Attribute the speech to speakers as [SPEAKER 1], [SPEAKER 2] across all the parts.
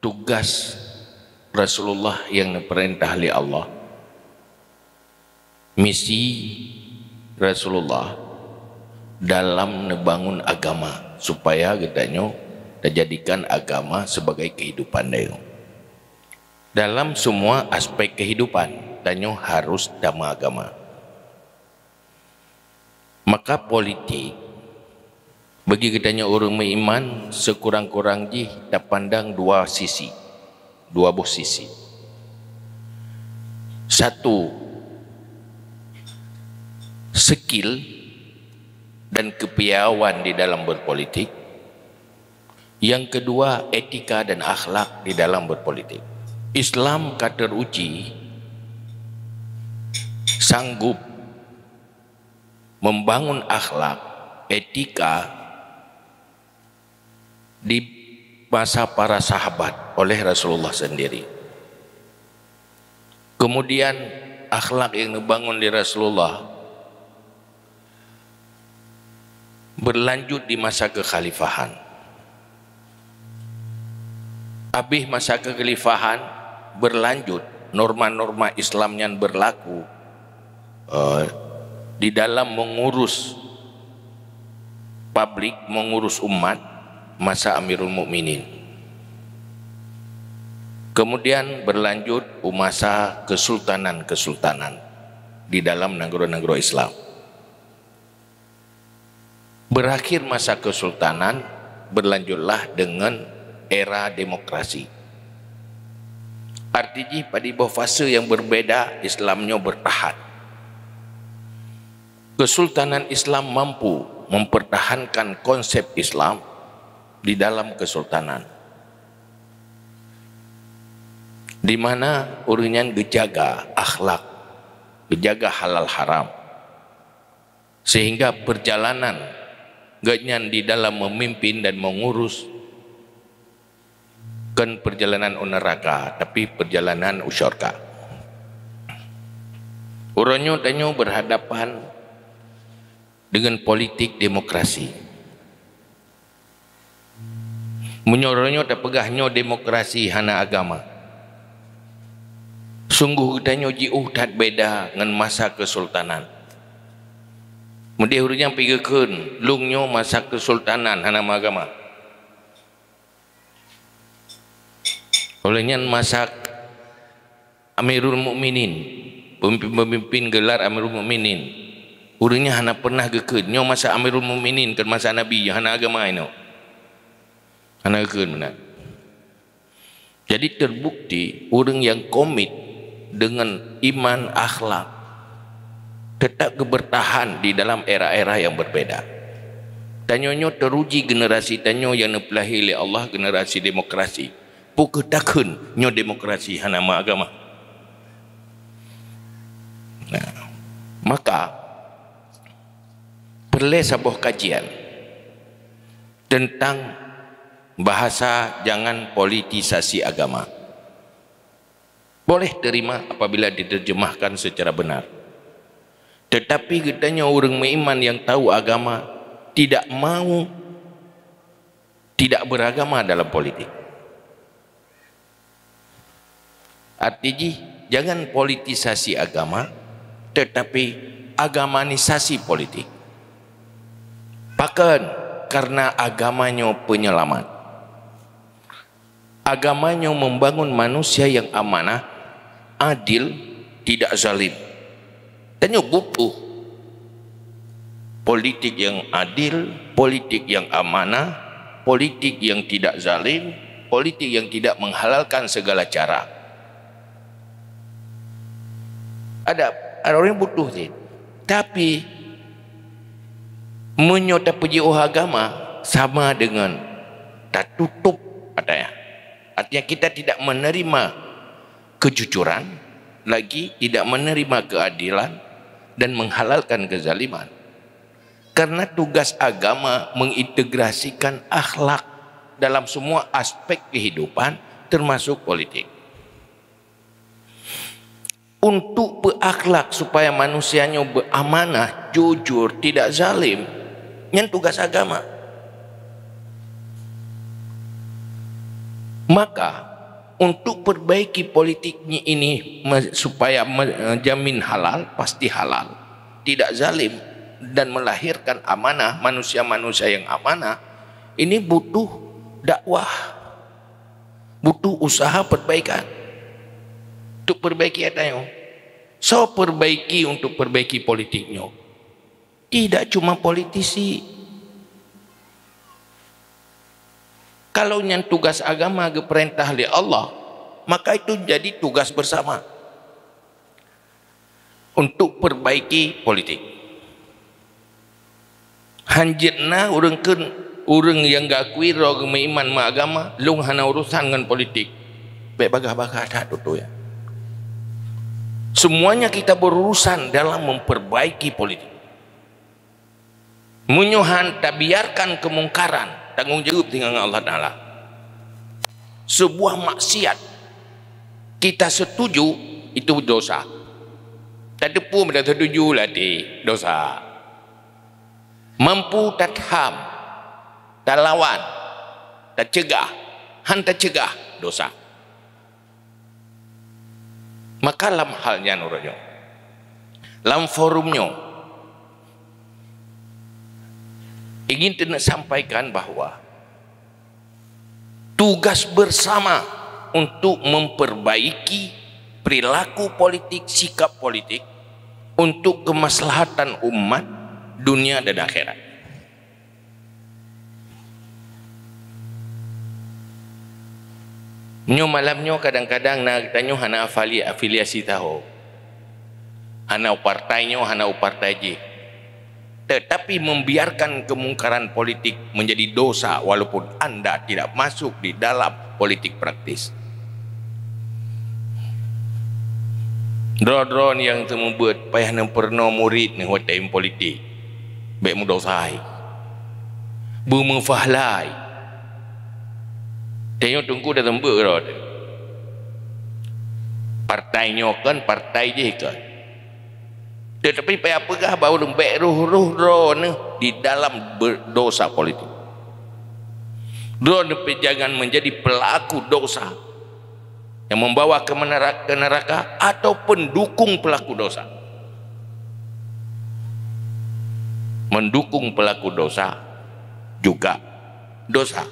[SPEAKER 1] tugas Rasulullah yang diperintah oleh Allah misi Rasulullah dalam membangun agama supaya kita katanya dijadikan agama sebagai kehidupan dia dalam semua aspek kehidupan tanyo harus dama agama maka politik bagi kita katanya orang beriman sekurang-kurang ji tak pandang dua sisi. Dua buah sisi. Satu skill dan kepiawan di dalam berpolitik. Yang kedua etika dan akhlak di dalam berpolitik. Islam kader uji sanggup membangun akhlak, etika di masa para sahabat oleh Rasulullah sendiri. Kemudian akhlak yang dibangun di Rasulullah berlanjut di masa kekhalifahan. Habis masa kekhalifahan berlanjut norma-norma Islam yang berlaku uh, di dalam mengurus publik, mengurus umat masa Amirul Mukminin. Kemudian berlanjut umasa kesultanan-kesultanan di dalam negara-negara Islam. Berakhir masa kesultanan, berlanjutlah dengan era demokrasi. Artinya pada bawah fase yang berbeda, Islamnya bertahan. Kesultanan Islam mampu mempertahankan konsep Islam di dalam kesultanan. Di mana urinan gejaga akhlak, gejaga halal haram. Sehingga perjalanan gejnyan di dalam memimpin dan mengurus kan perjalanan neraka tapi perjalanan usyurka. Urunyo danyo berhadapan dengan politik demokrasi. Menyorongnya, dan pegahnya demokrasi hana agama. Sungguh kita nyoji uhdat beda dengan masa kesultanan. Mudah hurunya pergi ke lungnya masa kesultanan hana agama. Olehnya masa Amirul Mukminin pemimpin gelar Amirul Mukminin. Hurunya hana pernah ke nyo masa Amirul Mukminin ke masa Nabi hana agama ini. Anakun benar. Jadi terbukti orang yang komit dengan iman akhlak tetap kebertahan di dalam era-era yang berbeda. Tanyonyo teruji generasi tanyo yang dipelahi oleh Allah generasi demokrasi. Puka takun nyo demokrasi hanama agama. Nah, maka perlu sebuah kajian tentang bahasa jangan politisasi agama. Boleh terima apabila diterjemahkan secara benar. Tetapi katanya orang iman yang tahu agama tidak mau tidak beragama dalam politik. Artinya jangan politisasi agama tetapi agamanisasi politik. Bahkan karena agamanya penyelamat agamanya membangun manusia yang amanah, adil, tidak zalim. Tanya butuh politik yang adil, politik yang amanah, politik yang tidak zalim, politik yang tidak menghalalkan segala cara. Ada, ada orang yang butuh ini. Tapi menyota peji agama sama dengan tak tutup Artinya kita tidak menerima kejujuran, lagi tidak menerima keadilan dan menghalalkan kezaliman. Karena tugas agama mengintegrasikan akhlak dalam semua aspek kehidupan termasuk politik. Untuk berakhlak supaya manusianya beramanah, jujur, tidak zalim. Ini tugas agama. Maka untuk perbaiki politiknya ini supaya menjamin halal, pasti halal. Tidak zalim dan melahirkan amanah, manusia-manusia yang amanah, ini butuh dakwah. Butuh usaha perbaikan. Untuk perbaiki adanya. So perbaiki untuk perbaiki politiknya. Tidak cuma politisi, kalau yang tugas agama perintah oleh Allah maka itu jadi tugas bersama untuk perbaiki politik hanjitna urengken ureng yang gak kui rog iman ma agama lung hana urusan dengan politik baik bagah bagah dah tu tu ya semuanya kita berurusan dalam memperbaiki politik Munyuhan tak biarkan kemungkaran tanggungjawab dengan Allah Ta'ala sebuah maksiat kita setuju itu dosa tak ada pun benda setuju di dosa mampu tak ham tak lawan tak cegah han tak cegah dosa maka dalam halnya nurunya dalam forumnya ingin kita sampaikan bahawa tugas bersama untuk memperbaiki perilaku politik, sikap politik untuk kemaslahatan umat, dunia dan akhirat. Nyo malamnya kadang-kadang nak tanya hana afali afiliasi tahu. Hana partainyo, hana partai je tetapi membiarkan kemungkaran politik menjadi dosa walaupun anda tidak masuk di dalam politik praktis Dron-dron yang tu membuat payah yang pernah murid ni buat time politik. Baik mudah sahai. Bumu fahlai. Tengok tunggu dah tembak ke dah. Partainya kan, partai je kan. Tetapi apa apakah bau lembek ruh ruh drone di dalam dosa politik. Drone jangan menjadi pelaku dosa yang membawa ke neraka, neraka atau pendukung pelaku dosa. Mendukung pelaku dosa juga dosa.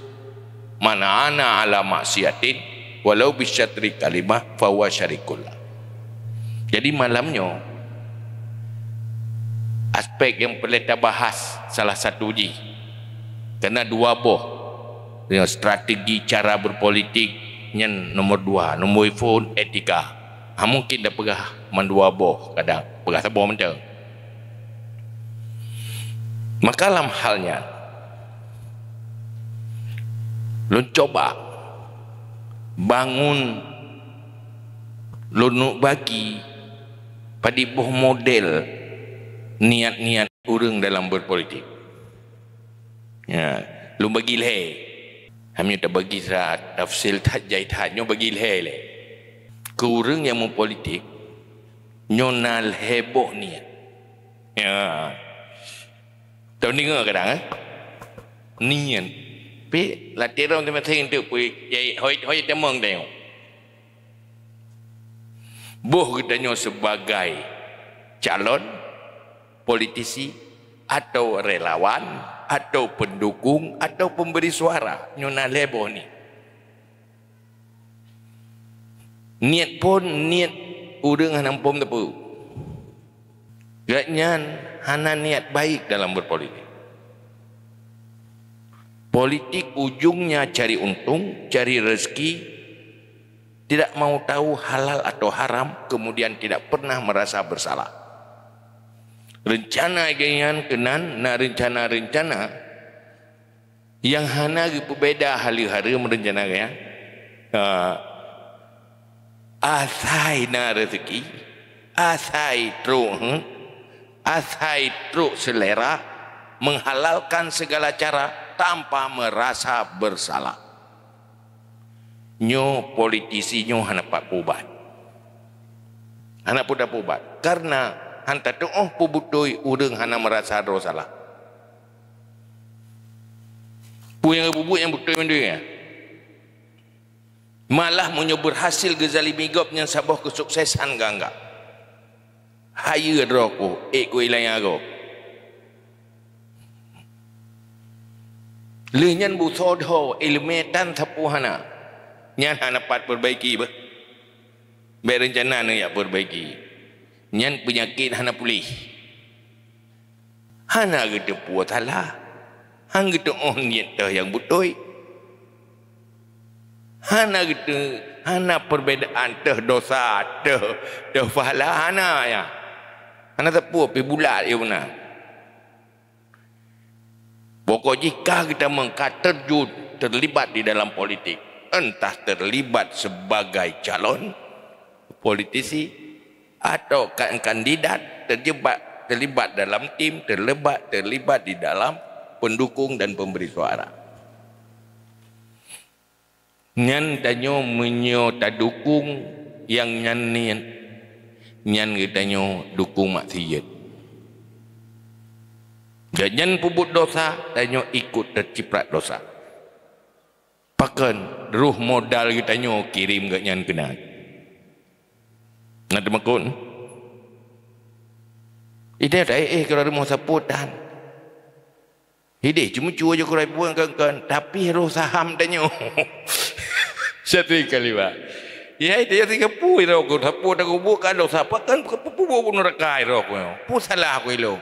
[SPEAKER 1] Mana ana ala maksiatin walau bisyatri kalimah fawa syarikullah. Jadi malamnya aspek yang boleh kita bahas salah satu ni kena dua boh dengan strategi cara berpolitik yang nombor dua nombor ifun etika ha, mungkin dah pegah mandua boh kadang pegah tak boh benda maka dalam halnya lu coba bangun lu bagi pada boh model niat-niat urang dalam berpolitik. Ya, lu bagi leh. Kami tak bagi saat tafsil tak jahit hatnya bagi leh le. Kurang yang mempolitik nyonal heboh niat. Ya. Tahu ni ngah kadang eh? Niat. Pe latiran tu macam ya, itu pun jadi hoi hoi temang dia. Boh kita nyonya sebagai calon politisi atau relawan atau pendukung atau pemberi suara nyuna lebo ni niat pun niat udeng han ampom tepu gaknya hana niat baik dalam berpolitik politik ujungnya cari untung cari rezeki tidak mau tahu halal atau haram kemudian tidak pernah merasa bersalah rencana gayan kenan nak rencana-rencana yang hana berbeda hari-hari merencana ya. Uh, asai na rezeki, asai truk, hmm. asai tru selera menghalalkan segala cara tanpa merasa bersalah. Nyo politisi nyo hana pak pubat. Hana pudah pubat. Karena hanta doh pubut doi udeng hana merasa dosa yang bubu yang betul mendui ya. Malah menyebut hasil gezali migop yang sabah kesuksesan ga enggak. Hayu roku ego ilang aku. Lenyan bu sodho ilmu tan tapuhana. Nyan hana pat perbaiki ba. Berencana ya perbaiki. Nyan penyakit hana pulih. Hana gede puat halah. Hang gede on oh nyan dah yang butoi. Hana gede hana perbedaan teh dosa teh teh fahala hana ya. Hana tak tepu pi bulat ya benar. Pokok jika kita mengkat terlibat di dalam politik entah terlibat sebagai calon politisi atau kandidat terjebak terlibat dalam tim terlebat terlibat di dalam pendukung dan pemberi suara nyan tanyo menyo dukung yang nyan nyan kita nyo dukung mak siyet jangan pubut dosa tanyo ikut terciprat dosa pakan ruh modal kita nyo kirim gak nyan kenal nak demakun. Eh dia tak eh, eh kalau rumah siapa dan. Hidih cuma cua je kurai buang kan kan. Tapi roh saham dan Satu kali pak. Ya itu yang tiga puluh itu tapu, tak puas aku buka lo kan aku buat pun orang kaya itu aku pun salah aku itu.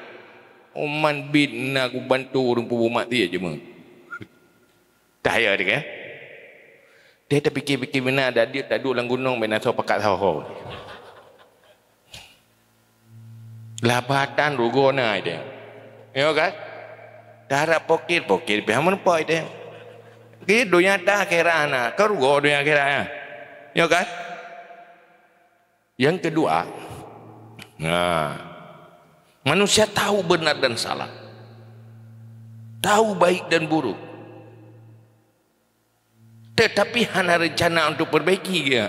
[SPEAKER 1] Oman bin nak aku bantu orang pun buat dia cuma. Tak ya dia. Eh? Dia tak fikir-fikir mana ada dia tak duduk dalam gunung main asal pakat sawah lah badan rugo nai dia yo kan darah pokir pokir biar mun poi dia ki dunia ta kira ana ke rugo dunia kira ya yo kan yang kedua nah ha, manusia tahu benar dan salah tahu baik dan buruk tetapi hana rencana untuk perbaiki dia ya.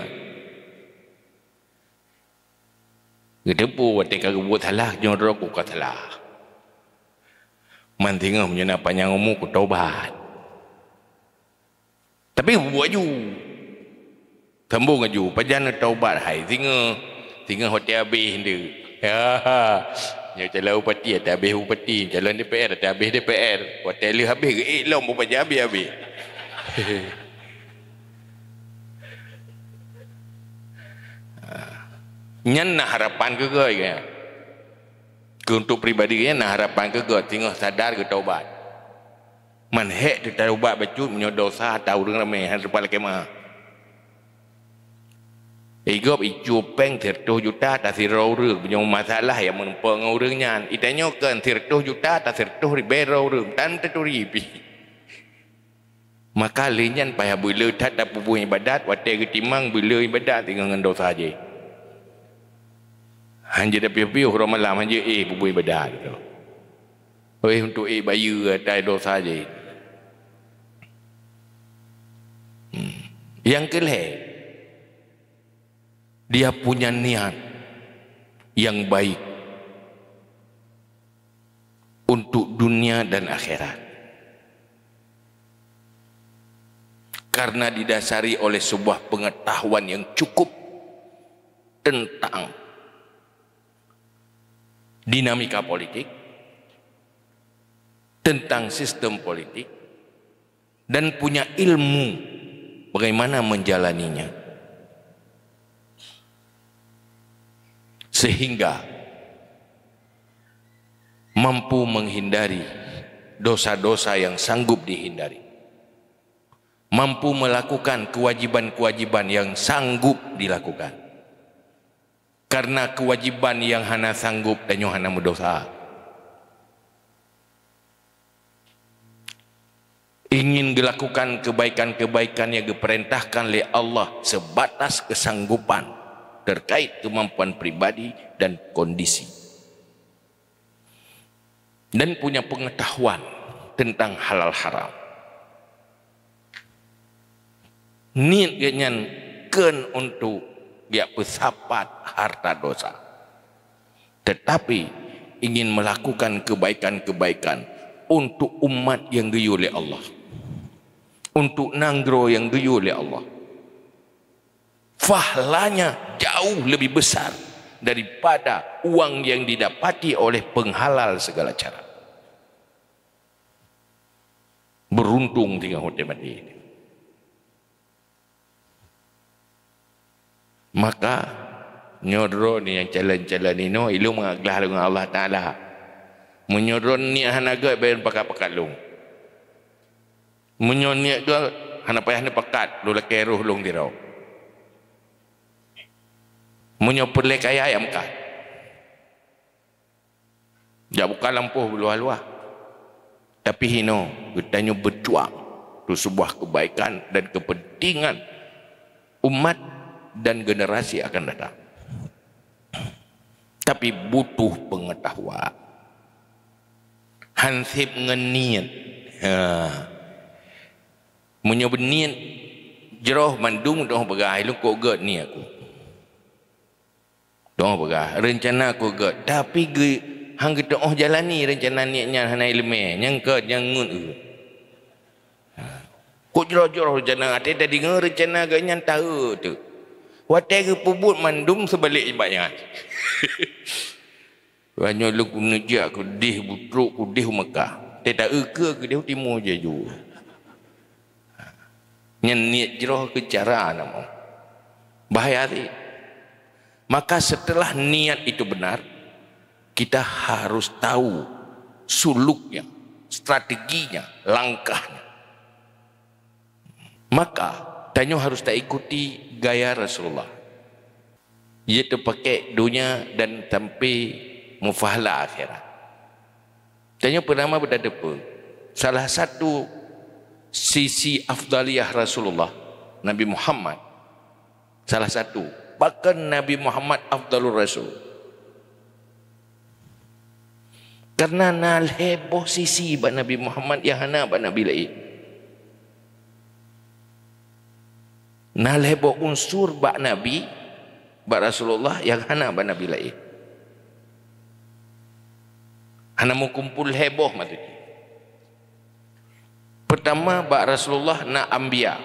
[SPEAKER 1] Gedebu wate ka gebu talah nyoro ku ka talah. Mantinga menyana panjang umu ku taubat. Tapi hubu aju. Tembung aju panjang na taubat hai tinga tinga hote abih ndu. Ha. Nya jalan upati ada abih upati, jalan DPR ada abih DPR. Hote li habih ke elong bupa jabi abih. Nyan nak harapan ke ke? Ya. Ke untuk pribadi ke, nak harapan ke ke? Tengah sadar ke taubat? Man hek tu taubat baju, punya dosa, tahu dengan ramai, yang sepal kemah. Ego itu peng tertuh juta tak siro rung, punya masalah yang menumpah dengan orang nyan. Itanya kan tertuh juta tak tertuh ribera rung, tan tertuh ribi. Maka lenyan payah bila tak dapat buah ibadat, watak ketimang bila ibadat tinggal dosa saja. Hanya dia piuh-piuh orang malam hanya eh bubuh ibadah gitu. Eh untuk eh bayu atai dosa je. Hmm. Yang kele dia punya niat yang baik untuk dunia dan akhirat. Karena didasari oleh sebuah pengetahuan yang cukup tentang dinamika politik, tentang sistem politik, dan punya ilmu bagaimana menjalaninya. Sehingga mampu menghindari dosa-dosa yang sanggup dihindari. Mampu melakukan kewajiban-kewajiban yang sanggup dilakukan karena kewajiban yang hana sanggup dan yang hana berdosa. Ingin dilakukan kebaikan-kebaikan yang diperintahkan oleh Allah sebatas kesanggupan terkait kemampuan pribadi dan kondisi. Dan punya pengetahuan tentang halal haram. Niat kenyan ken untuk dia pesapat harta dosa. Tetapi ingin melakukan kebaikan-kebaikan untuk umat yang diri oleh Allah. Untuk nanggro yang diri oleh Allah. Fahlanya jauh lebih besar daripada uang yang didapati oleh penghalal segala cara. Beruntung tinggal hotel ini. maka nyodro ni yang jalan-jalan ni no ilu mengaglah dengan Allah Taala menyodron ni hanaga ben pakak pakak lung menyon ni tu hana payah ni pakat lu keruh lung dirau munyo perle kaya ayam ka ja buka lampu luah-luah tapi hino kita ketanyo berjuang tu sebuah kebaikan dan kepentingan umat dan generasi akan datang. Tapi butuh pengetahuan. Hansip ngeniat. Ha. Menyebut niat. Jeroh mandung dong pegah. Ilung kok gak ni aku. Dong pegah. Rencana aku gak. Tapi ge, hang kita oh jalani rencana niatnya hana ilme, ilmu. Nyangkut, nyangun. Ha. Kok jeroh-jeroh rencana. Tadi dengar rencana gak nyantara tu. Watai ke pebut mandum sebalik sebabnya. Hanya lu kunuji aku dih butruk ku dih Mekah. Tak tak ke aku dia timur je ju. Ha. Yang niat jeroh ke cara nama. Bahaya hari. Maka setelah niat itu benar, kita harus tahu suluknya, strateginya, langkahnya. Maka tanya harus tak ikuti gaya Rasulullah. Ia tu pakai dunia dan tempi mufahla akhirat. Tanya pernama berada apa? Salah satu sisi afdaliyah Rasulullah, Nabi Muhammad. Salah satu. Bahkan Nabi Muhammad afdalur Rasul. Karena nal sisi bagi Nabi Muhammad yang hana Nabi lain. nalebo unsur bak nabi bak rasulullah yang hana bak nabi lain hana mo kumpul heboh mati pertama bak rasulullah nak ambia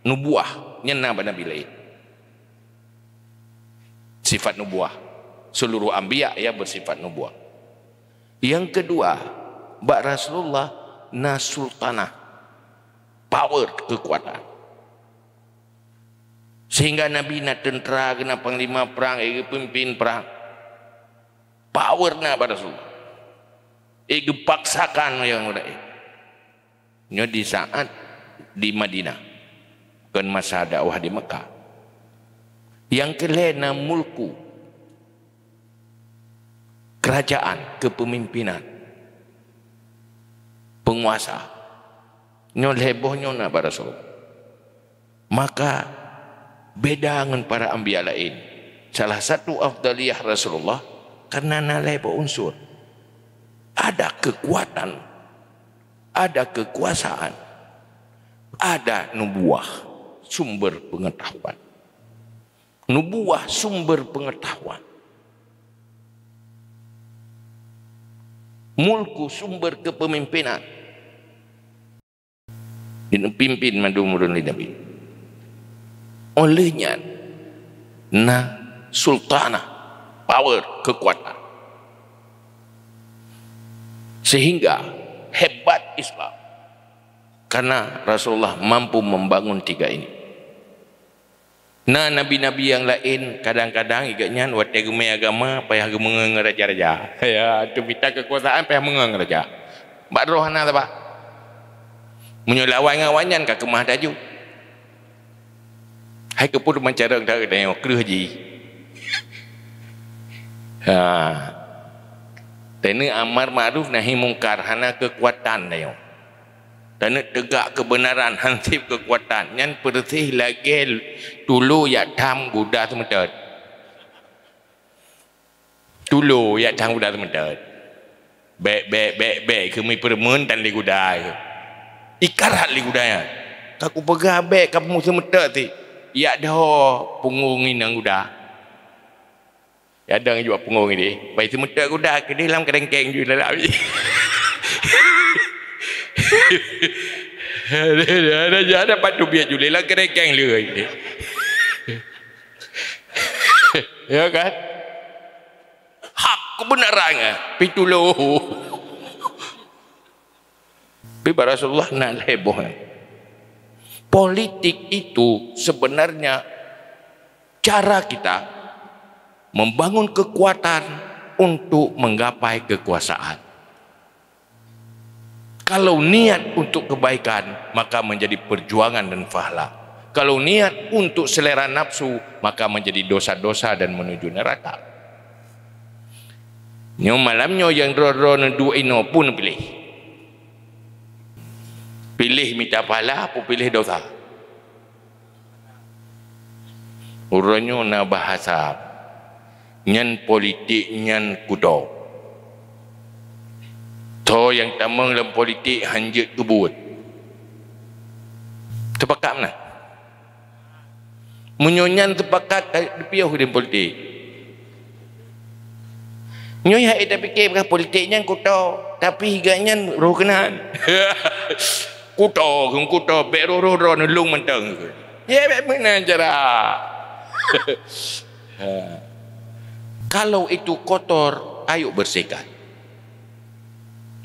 [SPEAKER 1] nubuah nyenna bak nabi lain sifat nubuah seluruh ambia ya bersifat nubuah yang kedua bak rasulullah na sultanah power kekuatan Sehingga Nabi nak tentera, kena panglima perang, ia pimpin perang. Power nak pada Rasul. Ia paksakan yang lain, Ini di saat di Madinah. Bukan masa dakwah di Mekah. Yang kelena mulku. Kerajaan, kepemimpinan. Penguasa. Ini lebohnya nak pada Rasul. Maka Beda dengan para ambia lain. Salah satu afdaliyah Rasulullah karena nalai unsur. Ada kekuatan. Ada kekuasaan. Ada nubuah sumber pengetahuan. Nubuah sumber pengetahuan. Mulku sumber kepemimpinan. Pimpin mandumurun lidah pimpin olehnya na sultana power kekuatan sehingga hebat Islam karena Rasulullah mampu membangun tiga ini na nabi-nabi yang lain kadang-kadang igaknya wat agama agama payah gemeng raja-raja ya tu minta kekuasaan payah mengang raja bak rohana tu pak menyelawai ngawanyan ke kemah daju ให้กระปุ้นมันจะเริ่มได้ในกรือจีแต่เนื้ออามารมารุนะฮิมงการฮานะเกกวัตันเนี่ยแต่เนื้อตระก kebenaran ฮันทิบเกกวัตันยันปฏิทิละเกลตุลูอยากทำกุดาสมเดิดตุลูอยากทำกุดาสมเดิดเบะเบะเบะเบะคือมีประเมินแต่ลิกุดาอีกการหัดลิกุดาเนี่ยถ้ากูเปิดกาเบะกับมูสมเดิดที่ ya ada oh, punggung ini nang udah. Ya ada juga punggung ini. Baik itu muda udah ke dalam kerengkeng juga lah. Ada ya ada patu biar juga lah kerengkeng juga ini. Ya kan? Hak kebenaran pitulu. Bi Rasulullah nak heboh politik itu sebenarnya cara kita membangun kekuatan untuk menggapai kekuasaan. Kalau niat untuk kebaikan, maka menjadi perjuangan dan fahla. Kalau niat untuk selera nafsu, maka menjadi dosa-dosa dan menuju neraka. Nyo malamnyo yang roro nedu ino pun pilih pilih minta pahala apa pilih dosa urunyo nak bahasa nyen politik nyen kudo to yang tamang dalam politik hanjut tubut terpakat mana menyonyan terpakat di pihak dalam politik Nyoi hak kita fikir bukan politiknya kota tapi higanya ruh kenaan. kuto kung kuto pero roro nung lung mentang ya menanjara ha. kalau itu kotor ayo bersihkan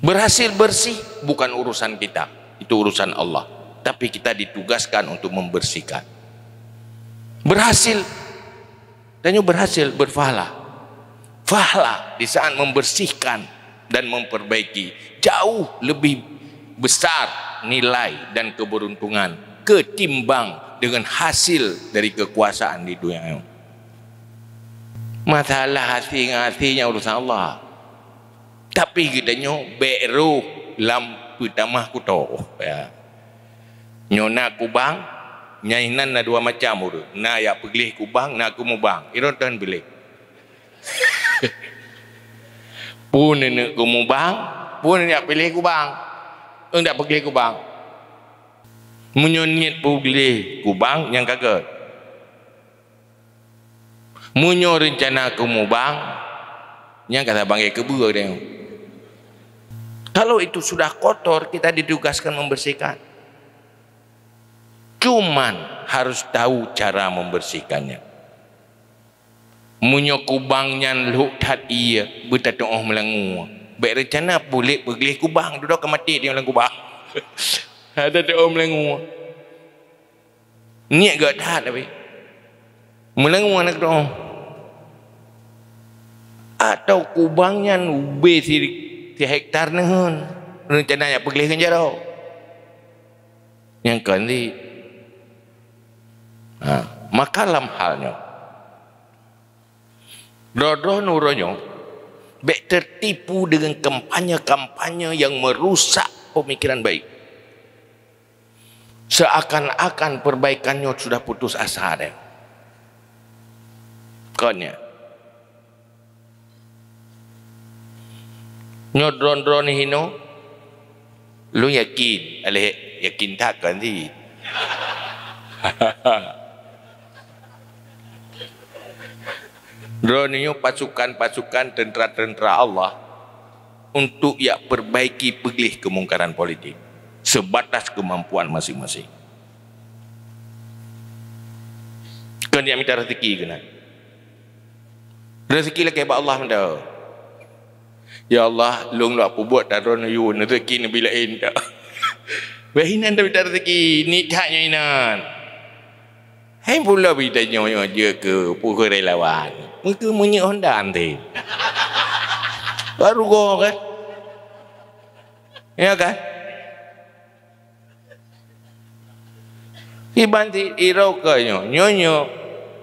[SPEAKER 1] berhasil bersih bukan urusan kita itu urusan Allah tapi kita ditugaskan untuk membersihkan berhasil dan juga berhasil berfahla fahla di saat membersihkan dan memperbaiki jauh lebih besar nilai dan keberuntungan ketimbang dengan hasil dari kekuasaan di dunia ini. Masalah hati hatinya urusan Allah. Tapi kita nyok beru lam pertama aku tahu. Ya. nak kubang, nyainan ada dua macam uru. Na ya pilih kubang, na aku mubang. Iron tuan pilih. pun nenek kumubang, pun nak pilih kubang. Eng dak pergi kubang. Munyo niat kubang yang kagak. Munyo rencana ke mubang yang kata bangai kebu dia. Kalau itu sudah kotor, kita ditugaskan membersihkan. Cuma harus tahu cara membersihkannya. Munyo kubangnya luhat iya, betatu oh melengua. Baik rencana boleh boleh kubang duduk ke mati di dalam kubang. Ada tu orang melengu. Niat gak tahan tapi. Lah, melengu anak tu. Atau kubangnya ube si si hektar nahan. Rencana nak pergi kerja tu. Yang kan ni. Ha. Maka dalam halnya. Dodoh nuronyong baik tertipu dengan kampanye-kampanye yang merusak pemikiran baik seakan-akan perbaikannya sudah putus asa dia. Konya. Nyodron-dron hino. Lu yakin, alih yakin tak kan di. Drone pasukan-pasukan tentera-tentera Allah untuk ya perbaiki pilih kemungkaran politik sebatas kemampuan masing-masing. Kan dia minta rezeki kena. Rezeki lah kebab Allah minta. Ya Allah, lu nak apa buat tak drone you rezeki ni bila ini. Wah ini anda minta rezeki, ni tak inan. Hei pula bila tanya-tanya dia ke, pukul relawan. Mungkin munyi Honda nanti. Baru go ke? Kan? Ya kan? banti irau ke nyonyo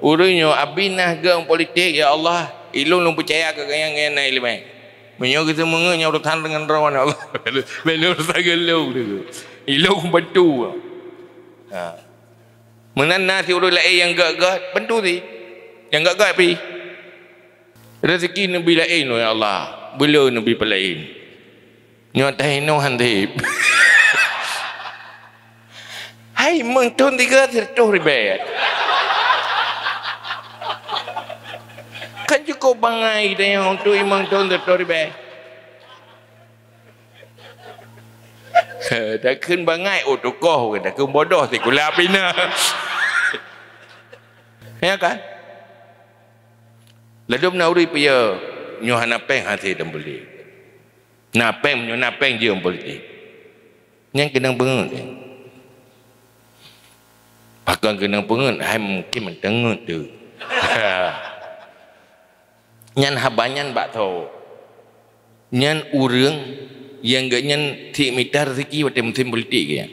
[SPEAKER 1] urunyo abinah ke politik ya Allah ilu lu percaya ke yang yang nai lima menyo kita mengenya urutan dengan rawan ya Allah belu sagel lu ilu ku bantu ha menan nasi urul lai yang gak gak bantu ti yang gak gak pi rezeki Nabi lain oh ya Allah bila Nabi pelain nyawa tak hino hantib hai mentun tiga tertuh ribet kan cukup bangai dan yang untuk imam tuan tertuh ribet tak kan bangai oh tukoh tak kan bodoh tak kulah pina ya kan Lalu menauri pia nyuhan napeng hati dan beli. Napeng nyuhan napeng dia beli. Yang kena pengen, Pakang kena pengen, hai mungkin mendengut tu. Nyan habanyan bak tau. Nyan urang yang gak nyan tiap mitar rezeki waktu musim politik ke. Ya.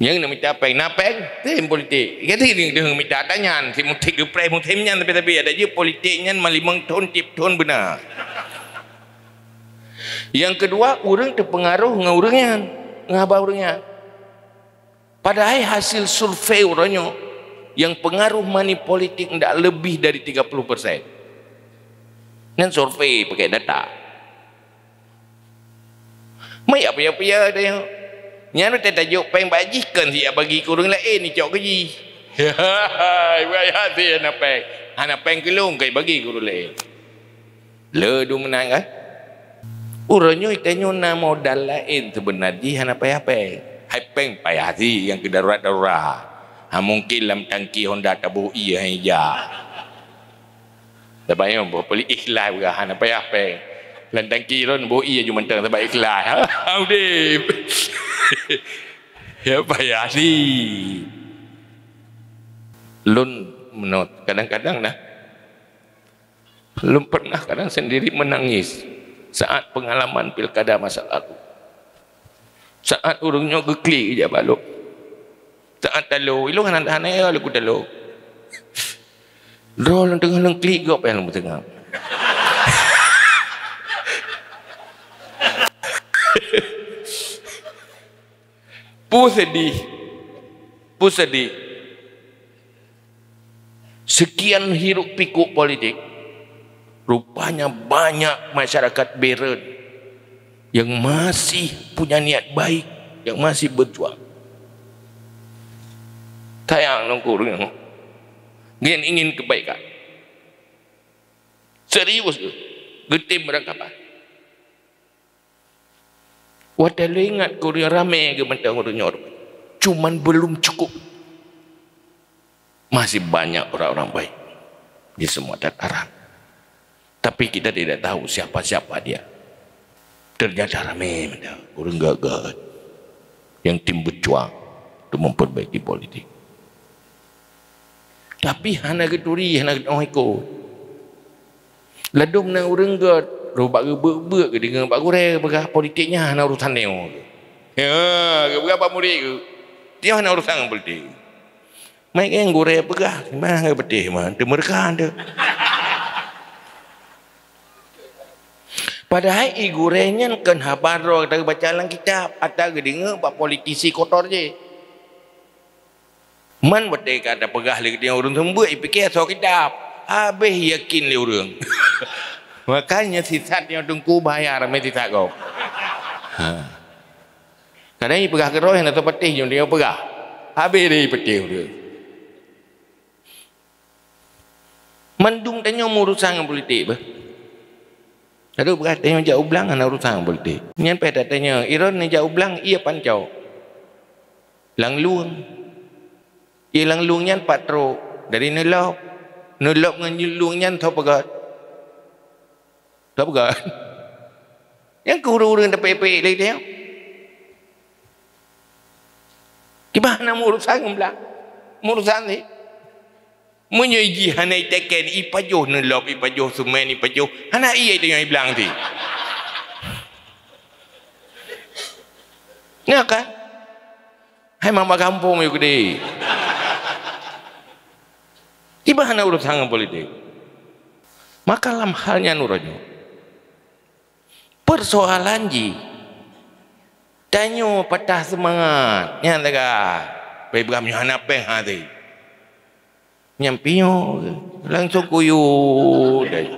[SPEAKER 1] Yang nak minta apa? Nak apa? Tim politik. Kata ini dia nak minta tanya. Si mutik dia pray mutim nyan tapi-tapi. Ada je politiknya nyan malimang ton tip ton benar. Yang kedua, orang terpengaruh dengan orangnya. Dengan apa orangnya? Padahal hasil survei orangnya yang pengaruh money politik tidak lebih dari 30%. Ini survei pakai data. Mai apa-apa ya, ada yang Ni anu tak tajuk peng bajikan si bagi kurung lain eh, ni cok keji. Ya, ya, si anak peng. Anak peng kelung kai bagi kurung lain. Eh. Ledu menang kan? Ah. Urangnya itu modal lain eh. sebenarnya hanya payah peng. Hai peng payah si yang kedarurat-darurat. Ha mungkin dalam tangki Honda tabu iya e hanya jah. Tapi yang boleh ikhlas juga hanya payah peng lain tangki tu boh i aju mentang sebab ikhlas ha audib ya payah ni lun menot kadang-kadang dah belum pernah kadang sendiri menangis saat pengalaman pilkada masa lalu saat urungnya gekli je balok saat dalu ilung anak-anak ya lu kudalu dol tengah lengkli gop yang tengah Puh sedih. Sekian hiruk pikuk politik, rupanya banyak masyarakat Beren yang masih punya niat baik, yang masih berjuang. Sayang nungkur. Ingin ingin kebaikan. Serius tu. Getim berangkapan. Hotel ingat kau ramai ke macam orang Cuma belum cukup. Masih banyak orang-orang baik. Di semua dataran. Tapi kita tidak tahu siapa-siapa dia. Ternyata ramai. Orang gagal. Yang tim berjuang. Untuk memperbaiki politik. Tapi hana keturi, hana ketong ikut. Ladung na orang gagal Rupa gebek-gebek ke dengan ya, Pak Gurel Pergah politiknya Nak urusan ni Ya Pergah Pak Murid ke Dia nak urusan dengan politik Main kan Gurel Pergah Memang ke petih man. Dia mereka Dia Padahal i gurenya kan habar roh baca dalam kitab ada gedenge pak politisi kotor je. Man bete kata pegah lagi dia urun sembuh i pikir so kitab. Habis yakin le urung. Makanya sitat yang tungku bayar ambil sitat kau. Ha. Kadang ini pegah keroh yang datang petih yang dia pegah. Habis dia petih dia. Mendung tanya mau urusan dengan politik apa? Lalu berkata yang jauh belang anak urusan dengan politik. Yang pada tanya, Iran yang jauh belang, ia pancau. Langlung. Ia langlungnya patro. Dari nilap. Nilap dengan langlungnya tau pegat. Tak bukan. Yang kehuru-huru dengan pepek lagi dia. Gimana murusan pula? Murusan ni. Menyegi hanai teken ipajuh nelop, ipajuh ni ipajuh. Hanai iya itu yang ibilang ti. Ni apa? Hai mama kampung yuk di. Tiba hana urusan politik. Maka lam halnya nurajuh persoalan ji tanyo patah semangat nya tega pe bram nya hanap pe eh, hade nya pinyo langsung kuyu dai eh.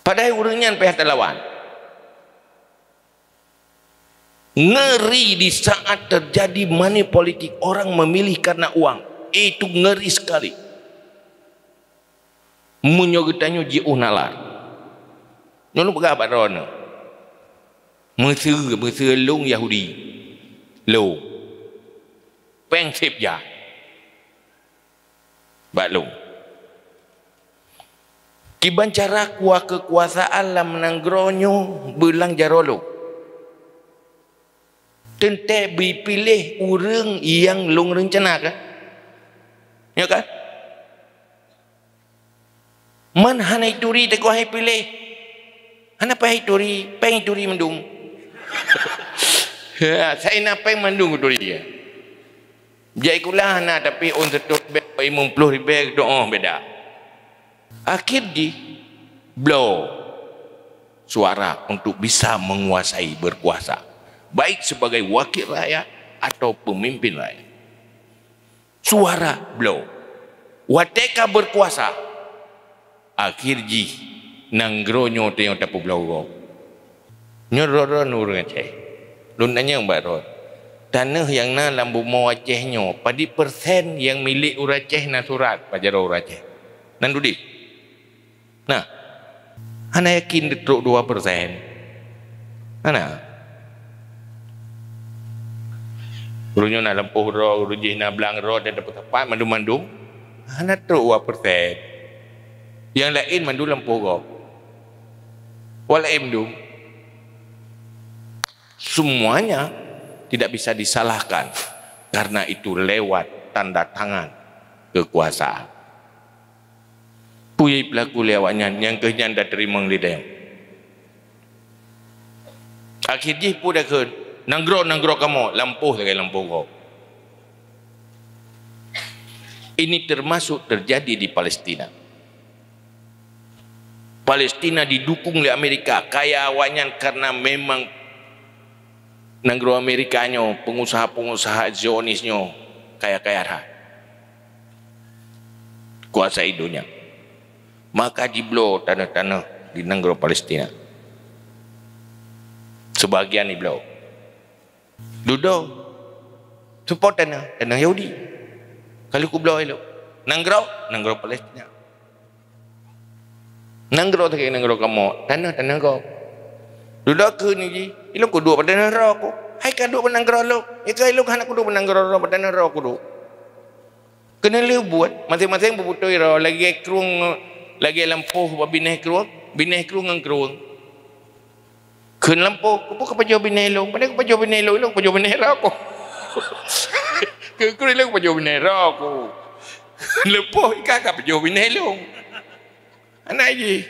[SPEAKER 1] padai urang nya pe lawan ngeri di saat terjadi money politik orang memilih karena uang itu ngeri sekali munyo getanyo ji unalar nyolong pegah barona มือซื้อมือซื้อลุงยาฮูดีลูกแป้งเทพยาบาลุงกิบัญชาระกว่าเกกว่าสาลามนังกรอนุบุลังจารลุตั้งแต่บีพิเลห์อุเรื่องยังลงเรื่องชนะกะเนี่ยกะมันฮันไอตุรีแต่ก็ให้พิเลห์ฮันไปให้ตุรีแป้งตุรีมันดุง Ya, saya nak pergi mandung ke dia. Dia ikulah nak tapi on setuk bag bagi mumpluh di bag doa oh, beda. Akhir di blow suara untuk bisa menguasai berkuasa baik sebagai wakil rakyat atau pemimpin rakyat. Suara blow. Wateka berkuasa. Akhir ji nanggronyo tengok tapi blow rock nyuruh nur ngaceh lu nanya yang barut tanah yang na lambu mau acehnya padi persen yang milik uraceh na surat pajar uraceh nan dudi nah ana yakin ditruk dua persen ana Urunya na lampu roh, rujuk nak belang roh dan dapat tepat, mandu-mandu. Mana dua persen. Yang lain mandu lampu roh. Walau yang semuanya tidak bisa disalahkan karena itu lewat tanda tangan kekuasaan. Puyi pelaku lewatnya yang kehendak dari menglidem. Akhirnya pun dah ke nanggro nanggro kamu lampu lagi lampu kau. Ini termasuk terjadi di Palestina. Palestina didukung oleh Amerika kaya awanyan karena memang negro Amerikanya, pengusaha-pengusaha Zionisnya, kaya-kaya ha. Kuasa hidupnya. Maka blo, tanah-tanah di negro Palestina. Sebahagian diblo. Duduk. Support tanah, tanah Yahudi. Kalau ku blow elok. Nanggro, nanggro Palestina. Nanggro tak kena nanggro kamu. Tanah, tanah kau. Duduk ke ni ji. Ilung ku duduk pada neraka aku. Hai kan duduk pada neraka lo. Ya kan ilung kan aku duduk pada lo. pada neraka aku duduk. Kena lu buat masing-masing berputoi ira lagi kerung lagi lampuh babineh kerung bineh kerung ngan kerung. Kena lampuh ku buka pajo bineh lo. Pada ku pajo bineh lo ilung pajo bineh ra aku. Ke kru ilung pajo bineh ra aku. Lepuh ikak ka pajo bineh lo. Anak ji.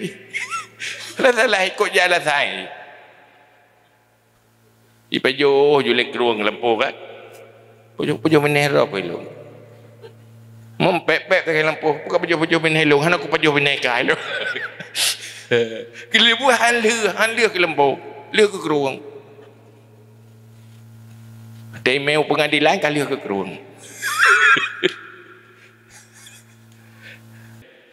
[SPEAKER 1] Lah lah ikut jalan saya. อีปโยอยู่เล็กรวงลำโพงอะปโยปโยไม่แน่รอบไปลงมั่มแปะแปะต่ไครลำโพงก็ปโยปโยไม่แน่ลงฮันกปโยไม่แน่กายลงกิเลบุฮันเลือฮันเลือกลำโพงเลือกกรวง แต่เมวเป็นงานดีแล้วก็เลือกกรวง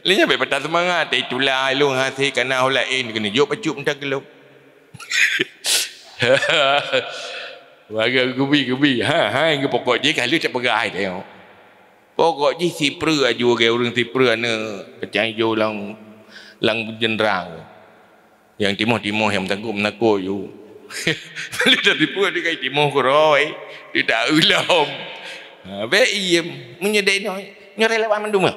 [SPEAKER 1] เลี้ยงบบปปัตตาสมังงาแต่จุลาลงฮาเทกันเอาละเองกันนยกประจุมทักกิโล Warga gubi gubi. Ha ha ingat pokok je kalau cak pegai tengok. Pokok je si pre aju ke orang si pre ana pecah jo lang lang jenderal. Yang timoh-timoh yang menakut menakut yo. Beli dari pun ada kait timoh kuroi. Dia tak ulam. Habis iya menyedek no. Nyorai lewat mendung lah.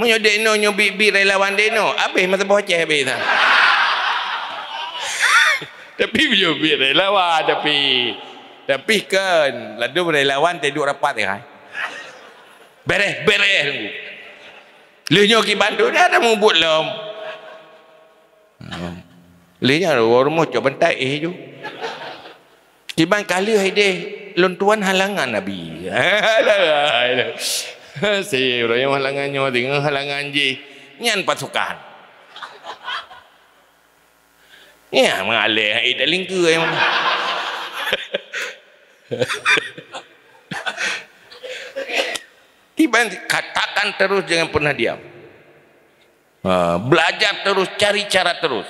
[SPEAKER 1] Menyedek no nyobik-bik relawan deno. Habis masa bocah habis tak. Tapi beliau pi relawan tapi tapi kan lalu relawan tidur rapat ya. Kan? Bereh bereh. Lihnya ki bandu dia hmm. ada mumbut lom. Lihnya rumah cok bentai eh tu. Kiban kali deh, lontuan halangan nabi. Si orang yang halangan halangannya dengan halangan je nyan pasukan. Ya, yeah, mengalir. Eh, tak lingga. Eh. Tiba katakan terus jangan pernah diam. Uh, belajar terus, cari cara terus.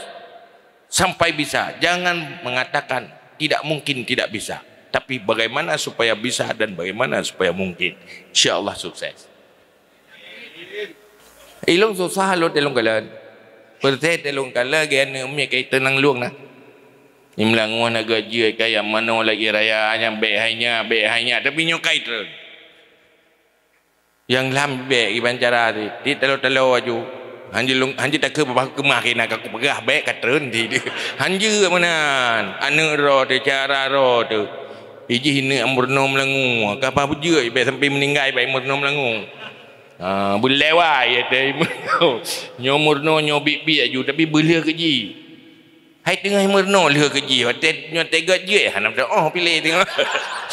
[SPEAKER 1] Sampai bisa. Jangan mengatakan tidak mungkin tidak bisa. Tapi bagaimana supaya bisa dan bagaimana supaya mungkin. Insya Allah sukses. Ilong susah lo telung kalian. Persis dia lung kala gerana umi kai tenang luang nah. Imlang ngua nak gaji kai yang mano lagi raya yang baik hanya baik hanya tapi nyu kai tu. Yang lam baik di bancara tu. Di telo-telo aju. Hanji lung hanji tak ke bapak ke mah kena aku pegah baik kat tren di. Hanji mana? Anu ro tu cara ro tu. Iji hina amurno melangu. Kapa puji be sampai meninggal be amurno melangu. Ha, boleh wai ada nyo murno nyo bibi aju tapi belia keji hai tengah murno lia keji hotel nyo tega je eh. hanam tu oh pilih tengah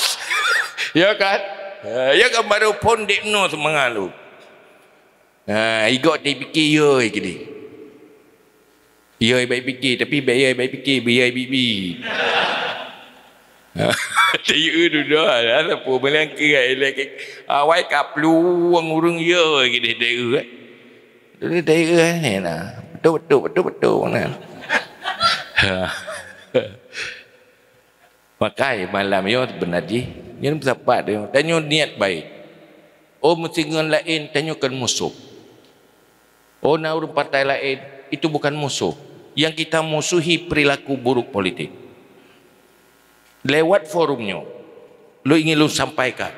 [SPEAKER 1] ya kan ha, ya kan baru pon dek no semangat lu ha igo dek fikir yo gini Biar baik fikir tapi biar ya, baik fikir biar bibi. Bi. Saya dulu lah. Siapa melangka kan. Like, Awai kat ah, peluang urung ya. Kita daya kan. Dulu daya na, Nah. Betul, betul, betul, betul. Nah. Maka malam yo bernadi. Ini pun sempat dia. Tanya niat baik. Oh, mesti dengan lain. Tanya kan musuh. Oh, nak urung partai lain. Itu bukan musuh. Yang kita musuhi perilaku buruk politik lewat forumnya lu ingin lu sampaikan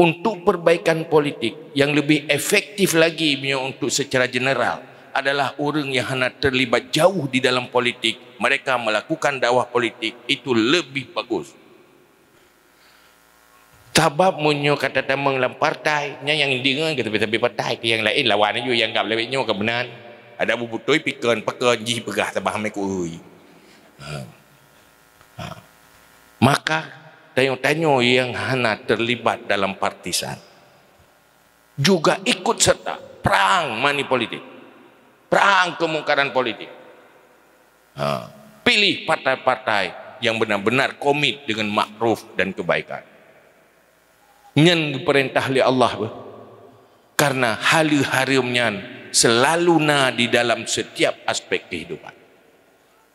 [SPEAKER 1] untuk perbaikan politik yang lebih efektif lagi mio untuk secara general adalah orang yang hendak terlibat jauh di dalam politik mereka melakukan dakwah politik itu lebih bagus Sebab munyo kata temeng dalam partai nya yang dengan kata tapi partai ke yang lain lawan aja yang gap lebih nyo kebenaran ada bubutoi pikeun pekeun jih pegah tabah mai ku euy ha, ha. Maka tanya-tanya yang hana terlibat dalam partisan juga ikut serta perang mani politik. Perang kemungkaran politik. Ha. Pilih partai-partai yang benar-benar komit dengan makruf dan kebaikan. Yang diperintah oleh Allah. Karena hari-harimnya selalu na di dalam setiap aspek kehidupan.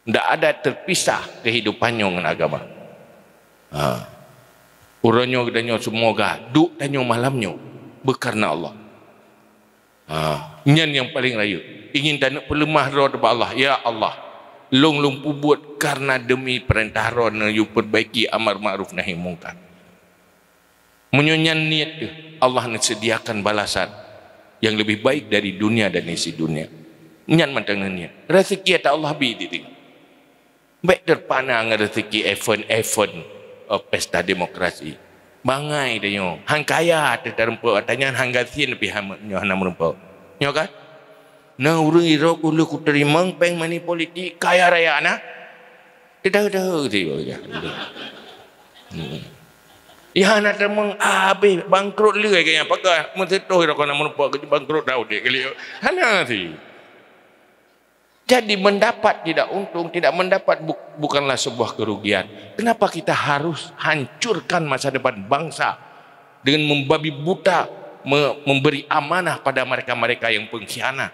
[SPEAKER 1] Tak ada terpisah kehidupannya dengan agama. Ha. Uranyo gedanyo semoga duk tanyo malamnyo berkarena Allah. Ha. Nyan yang paling raya. Ingin tanak pelemah roh daripada Allah. Ya Allah. Long long pubut karena demi perintah roh na you perbaiki amar ma'ruf nahi mungkar. Menyunyan niat tu. Allah nak sediakan balasan yang lebih baik dari dunia dan isi dunia. Nyan mantang niat. Rezeki atas Allah bi di tinggal. Baik terpana dengan rezeki effort-effort uh, pesta demokrasi. Bangai dia nyo. Hang kaya ada dalam pu tanya hang gasin lebih ham nyo hanam rumpo. Nyo kan? Na urang iro kulu ku terima peng mani politik kaya raya anak? Tidak ada gitu ya. Ya ana temung abe bangkrut lu kayaknya Mesti mentetoh iro kana mun pu bangkrut dau dia kali. Hana sih. Jadi mendapat tidak untung, tidak mendapat bukanlah sebuah kerugian. Kenapa kita harus hancurkan masa depan bangsa dengan membabi buta memberi amanah pada mereka-mereka yang pengkhianat?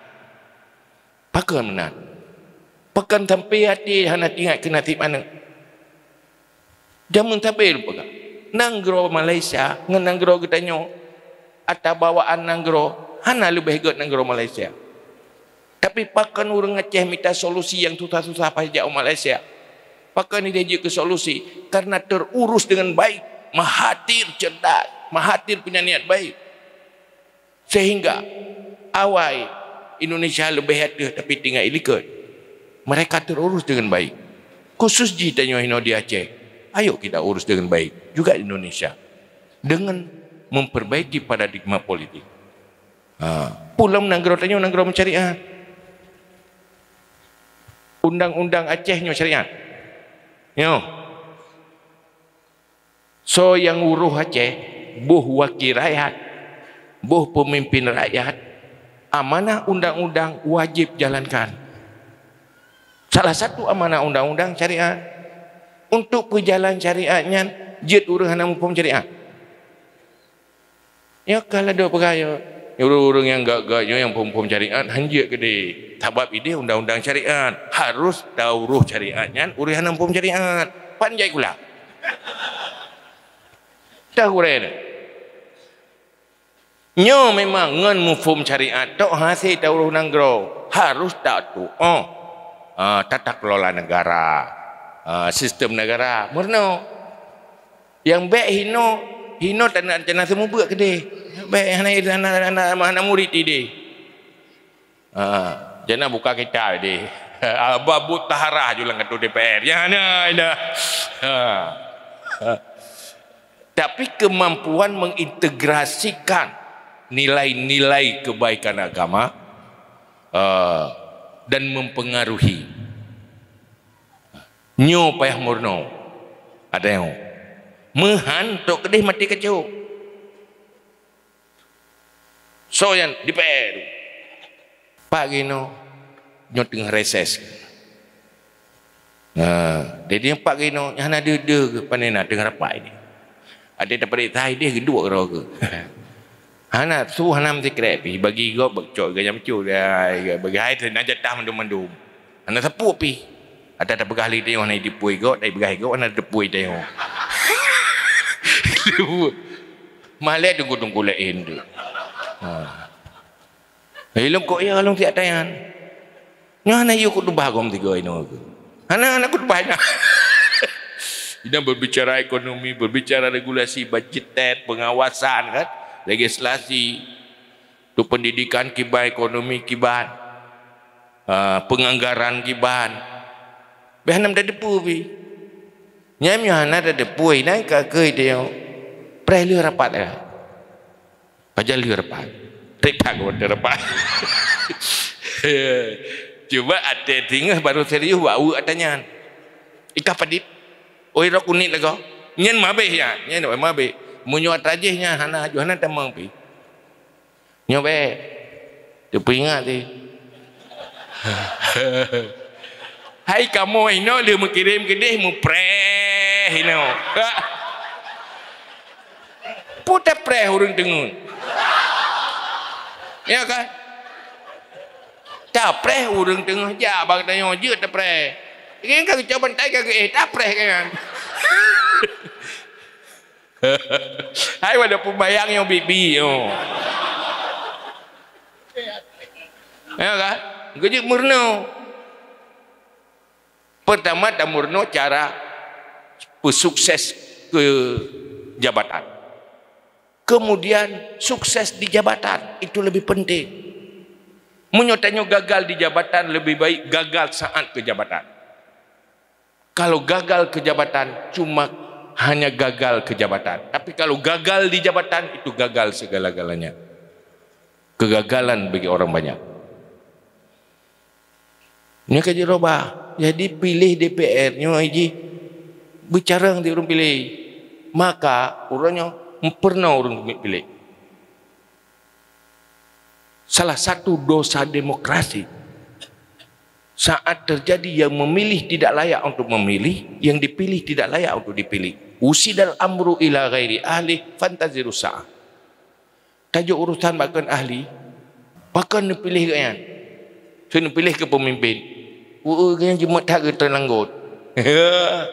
[SPEAKER 1] Pakai mana? Pakai sampai hati hana tingkat kena tiap mana? Jangan sampai lupa. Nanggro Malaysia, nanggro kita nyok, atau bawaan nanggro, hana lebih hebat nanggro Malaysia. Tapi pakai orang Aceh minta solusi yang susah-susah pasca jauh Malaysia. Pakai ini dia ke solusi. Karena terurus dengan baik. Mahathir cerdas. Mahathir punya niat baik. Sehingga awal Indonesia lebih hati tapi tinggal ilikat. Mereka terurus dengan baik. Khusus jita nyohino di Aceh. Ayo kita urus dengan baik. Juga Indonesia. Dengan memperbaiki paradigma politik. Ha. Pulang menanggara tanya menanggara mencari. Ha. Ah undang-undang aceh Acehnya syariat. Yo. So yang uruh Aceh, buh wakil rakyat, buh pemimpin rakyat, amanah undang-undang wajib jalankan. Salah satu amanah undang-undang syariat untuk perjalanan syariatnya jid uruh anak mumpung syariat. Ya kalau ada perkara, urung-urung yang gak-gak yang pom syariat hanjir gede sebab ini undang-undang syariat harus tauruh syariatnya urian hukum syariat panjai kula tahu rena nyo memang ngan mufum syariat tok hasi tauruh nanggro harus tak tu oh uh, tata kelola negara uh, sistem negara Murno yang baik hino hino tak nak jenah semua buat kedai baik anak anak anak murid ide ah ha. uh, jangan buka kita jadi babut taharah julang ketua DPR ya ya ya ha. Ha. tapi kemampuan mengintegrasikan nilai-nilai kebaikan agama uh, dan mempengaruhi nyo payah murno ada yang mehan tok kedih mati kecuk so yang DPR pagi no nyot tengah reses. Ha, jadi Pak gino yang ada dia ke panena dengar apa ini. Ada dapat tai dia kedua ke roke. Hana tu hana mesti krep bagi go bercok gaya mencu dai bagi hai ya, ya, tu najat tah mendu-mendu. Hana sepu pi. Ada ada begali dia yang dipui go dai begai go hana dipui dia. Malah tunggu-tunggu lain dia. Ha. Hilang kok ya kalau tiak tayan. Nah, nah yuk kudu bahagum tiga ini. aku. anak anak kudu banyak. Ini berbicara ekonomi, berbicara regulasi, budget, pengawasan kan, legislasi, tu pendidikan kibah ekonomi kibah, uh, ha, penganggaran kibah. Biar nam dah depu bi. Nyam anak ada depu ini kakek dia. Pray liur rapat ya. Pajal liur rapat. Tidak pun dia dapat. Cuba ada tinggal baru serius buat awak tanya. Ikah padip. Oi ra kunit lagu. Nyen mabeh ya. Nyen mabeh. Munyo tajihnya hana johana temang pi. Nyo be. Tu pingat ti. Hai kamu ino dia mengirim gedih mu preh ino. Puta preh urang dengun. Ya kan? Tapreh urang tengah ja bag tanyo je tapreh. Ingin kan coba tai kan eh tapreh kan. Hai wala pembayang yang bibi yo. Oh. Ya kan? Gaji murno. Pertama tamurno cara pesukses ke jabatan kemudian sukses di jabatan itu lebih penting menyotanya gagal di jabatan lebih baik gagal saat ke jabatan kalau gagal ke jabatan cuma hanya gagal ke jabatan tapi kalau gagal di jabatan itu gagal segala-galanya kegagalan bagi orang banyak ini kaji roba jadi pilih DPR nya bicara yang diurung pilih maka urangnya pernah orang ambil pilih. Salah satu dosa demokrasi saat terjadi yang memilih tidak layak untuk memilih, yang dipilih tidak layak untuk dipilih. Usidal amru ila ghairi ahli fantaziru sa'ah. Tajuk urusan bahkan ahli, bahkan dipilih ke yang. Saya so, pilih ke pemimpin. Oh, yang jemut tak ke terlanggut. Ya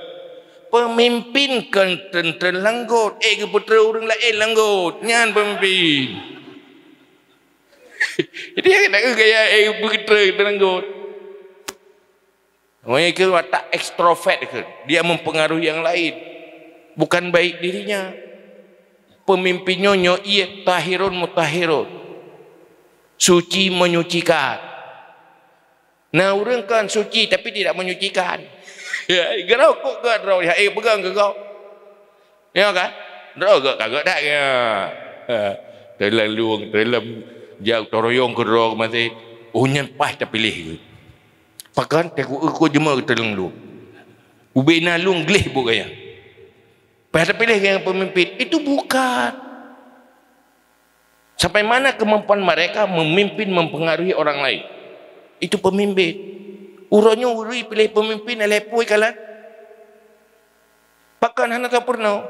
[SPEAKER 1] pemimpin kenten lenggut eh ke putera orang lain eh, lenggut nyan pemimpin jadi aku nak gaya eh ke putera Orang yang kira tak ekstrovert ke dia mempengaruhi yang lain bukan baik dirinya pemimpinnya nyo iya tahirun mutahirun suci menyucikan nah orang kan suci tapi tidak menyucikan ya gerau kok gak gerau ya eh pegang ke kau ya kan gerau gak kagak dak ya dalam luang dalam jauh toroyong ke dorong masih unyen oh, pas tak pilih pakan teku aku jema ke dalam luang ubena luang gleh bu gaya pas tak pilih yang pemimpin itu bukan sampai mana kemampuan mereka memimpin mempengaruhi orang lain itu pemimpin Urutnya urui pilih pemimpin oleh puai kalan. Pakan hana tak pernah.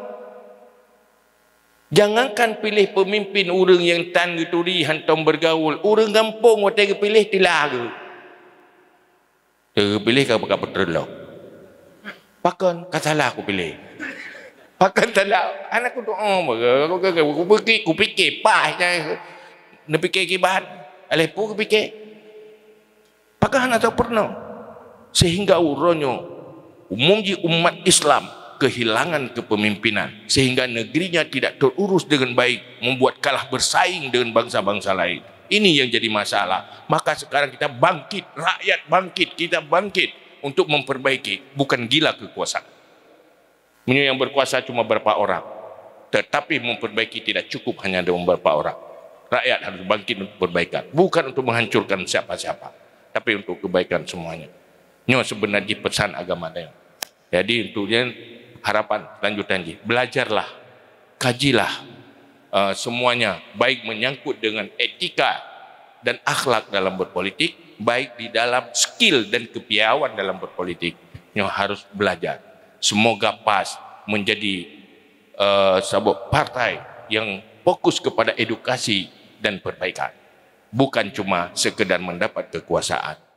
[SPEAKER 1] Jangankan pilih pemimpin orang yang tan gituri hantam bergaul. Orang kampung waktu yang pilih tilah ke. pilih ke apa-apa terlok. Pakan kasalah aku pilih. Pakan salah. Anak aku doa. Aku, aku, aku, aku, aku fikir. Pah. Nak fikir kibat. Alipu aku fikir. Pakan anak tak pernah. sehingga uronyo umumji umat Islam kehilangan kepemimpinan sehingga negerinya tidak terurus dengan baik membuat kalah bersaing dengan bangsa-bangsa lain ini yang jadi masalah maka sekarang kita bangkit rakyat bangkit kita bangkit untuk memperbaiki bukan gila kekuasaan Menyo yang berkuasa cuma beberapa orang tetapi memperbaiki tidak cukup hanya ada beberapa orang rakyat harus bangkit untuk perbaikan bukan untuk menghancurkan siapa-siapa tapi untuk kebaikan semuanya Nyo sebenarnya pesan agama dia. Jadi untuknya harapan lanjutan dia. Belajarlah, kajilah uh, semuanya, baik menyangkut dengan etika dan akhlak dalam berpolitik, baik di dalam skill dan kepiawaian dalam berpolitik. Nyo harus belajar. Semoga PAS menjadi uh, sebuah partai yang fokus kepada edukasi dan perbaikan. Bukan cuma sekedar mendapat kekuasaan.